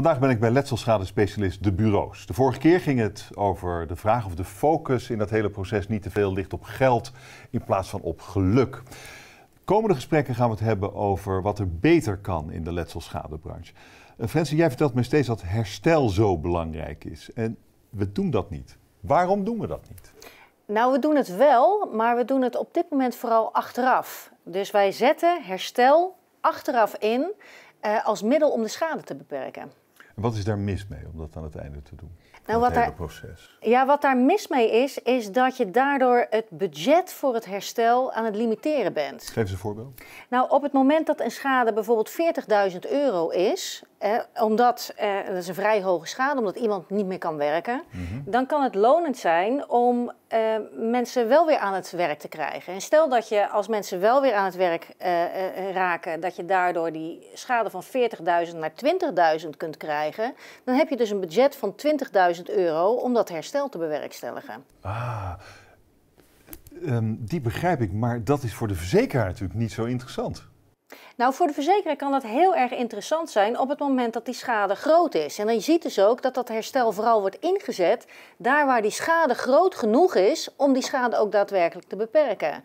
Vandaag ben ik bij Letzelschade-specialist De Bureaus. De vorige keer ging het over de vraag of de focus in dat hele proces niet te veel ligt op geld in plaats van op geluk. Komende gesprekken gaan we het hebben over wat er beter kan in de letselschadebranche. Uh, eh, jij vertelt me steeds dat herstel zo belangrijk is. En we doen dat niet. Waarom doen we dat niet? Nou, we doen het wel, maar we doen het op dit moment vooral achteraf. Dus wij zetten herstel achteraf in eh, als middel om de schade te beperken. En wat is daar mis mee om dat aan het einde te doen? Nou, wat het daar, Ja, wat daar mis mee is, is dat je daardoor het budget voor het herstel aan het limiteren bent. Geef eens een voorbeeld. Nou, op het moment dat een schade bijvoorbeeld 40.000 euro is, eh, omdat, eh, dat is een vrij hoge schade, omdat iemand niet meer kan werken, mhm. dan kan het lonend zijn om eh, mensen wel weer aan het werk te krijgen. En stel dat je als mensen wel weer aan het werk eh, eh, eh, raken, dat je daardoor die schade van 40.000 naar 20.000 kunt krijgen, dan heb je dus een budget van 20.000 euro om dat herstel te bewerkstelligen. Ah, ehm, die begrijp ik, maar dat is voor de verzekeraar natuurlijk niet zo interessant. Nou, voor de verzekeraar kan dat heel erg interessant zijn op het moment dat die schade groot is. En dan ziet dus ook dat dat herstel vooral wordt ingezet daar waar die schade groot genoeg is om die schade ook daadwerkelijk te beperken.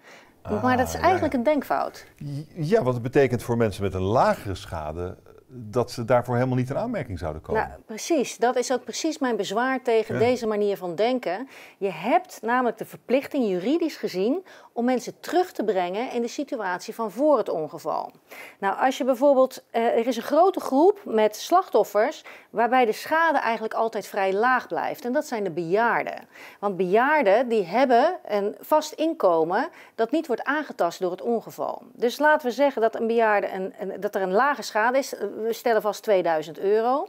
maar dat is ah, eigenlijk een denkfout. Ja, want het betekent voor mensen met een lagere schade dat ze daarvoor helemaal niet in aanmerking zouden komen. Nou, precies. Dat is ook precies mijn bezwaar tegen deze manier van denken. Je hebt namelijk de verplichting, juridisch gezien, om mensen terug te brengen in de situatie van voor het ongeval. Nou, als je bijvoorbeeld, eh, er is een grote groep met slachtoffers waarbij de schade eigenlijk altijd vrij laag blijft. En dat zijn de bejaarden. Want bejaarden die hebben een vast inkomen dat niet wordt aangetast door het ongeval. Dus laten we zeggen dat, een bejaarde een, dat er een lage schade is eh, we stellen vast 2000 euro.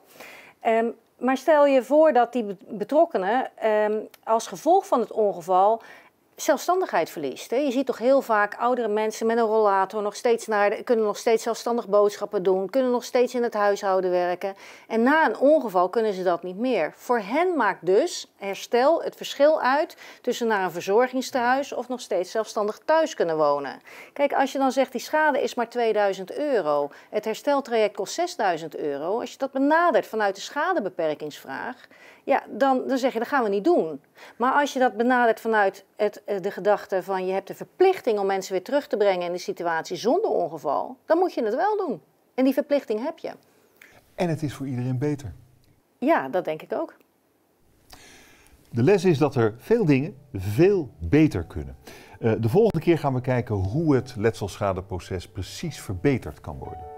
Ehm, maar stel je voor dat die betrokkenen ehm, als gevolg van het ongeval zelfstandigheid verliest. Hè? Je ziet toch heel vaak oudere mensen met een rollator nog steeds naar de, kunnen nog steeds zelfstandig boodschappen doen, kunnen nog steeds in het huishouden werken. En na een ongeval kunnen ze dat niet meer. Voor hen maakt dus herstel het verschil uit tussen naar een verzorgingstehuis of nog steeds zelfstandig thuis kunnen wonen. Kijk, als je dan zegt die schade is maar 2000 euro, het hersteltraject kost 6000 euro, als je dat benadert vanuit de schadebeperkingsvraag, ja, dan, dan zeg je dat gaan we niet doen. Maar als je dat benadert vanuit het eh, de gedachte van je hebt de verplichting om mensen weer terug te brengen in de situatie zonder ongeval, dan moet je het wel doen. En die verplichting heb je. En het is voor iedereen beter. Ja, dat denk ik ook. De les is dat er veel dingen veel beter kunnen. Eh, de volgende keer gaan we kijken hoe het letselschadeproces precies verbeterd kan worden.